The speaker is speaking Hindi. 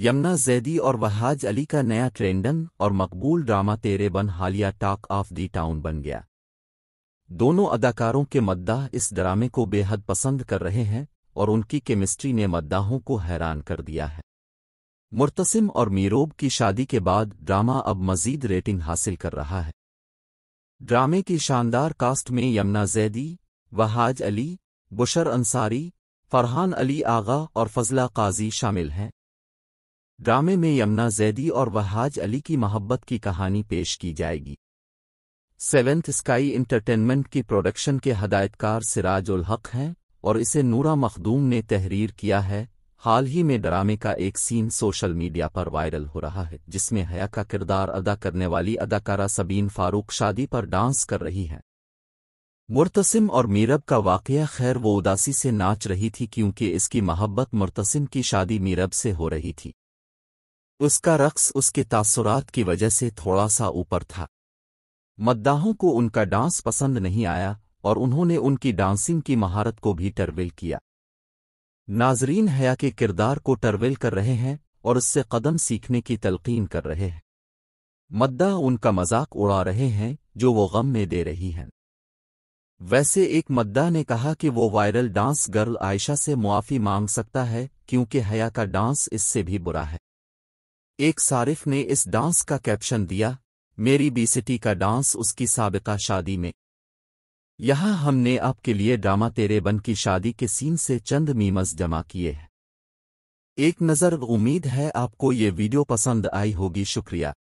यमुना जैदी और वहाज अली का नया ट्रेंडन और मकबूल ड्रामा तेरे बन हालिया टाक ऑफ दी टाउन बन गया दोनों अदाकारों के मद्दाह इस ड्रामे को बेहद पसंद कर रहे हैं और उनकी केमिस्ट्री ने मद्दाहों को हैरान कर दिया है मुर्तसिम और मीरोब की शादी के बाद ड्रामा अब मजीद रेटिंग हासिल कर रहा है ड्रामे की शानदार कास्ट में यमुना जैदी वहाज अली बुशर अंसारी फरहान अली आगा और फजला काजी शामिल हैं ड्रामे में यमुना जैदी और वहाज अली की मोहब्बत की कहानी पेश की जाएगी सेवेंथ स्काई इंटरटेनमेंट की प्रोडक्शन के हदायतकार सिराज उल हक हैं और इसे नूरा मखदूम ने तहरीर किया है हाल ही में ड्रामे का एक सीन सोशल मीडिया पर वायरल हो रहा है जिसमें हया का किरदार अदा करने वाली अदाकारा सबीन फारूक शादी पर डांस कर रही हैं मुर्तसिम और मीरब का वाक़ खैर वो उदासी से नाच रही थी क्योंकि इसकी मोहब्बत मुर्तसिम की शादी मीरब से हो रही थी उसका रक्स उसके तासुरात की वजह से थोड़ा सा ऊपर था मद्दाहों को उनका डांस पसंद नहीं आया और उन्होंने उनकी डांसिंग की महारत को भी टरविल किया नाजरीन हया के किरदार को टरविल कर रहे हैं और उससे कदम सीखने की तलकीन कर रहे हैं मद्दा उनका मजाक उड़ा रहे हैं जो वो गम में दे रही हैं वैसे एक मद्दा ने कहा कि वो वायरल डांस गर्ल आयशा से मुआफ़ी मांग सकता है क्योंकि हया का डांस इससे भी बुरा है एक सारिफ ने इस डांस का कैप्शन दिया मेरी बीसिटी का डांस उसकी सबका शादी में यहां हमने आपके लिए ड्रामा तेरे बन की शादी के सीन से चंद मीमस जमा किए हैं एक नज़र उम्मीद है आपको ये वीडियो पसंद आई होगी शुक्रिया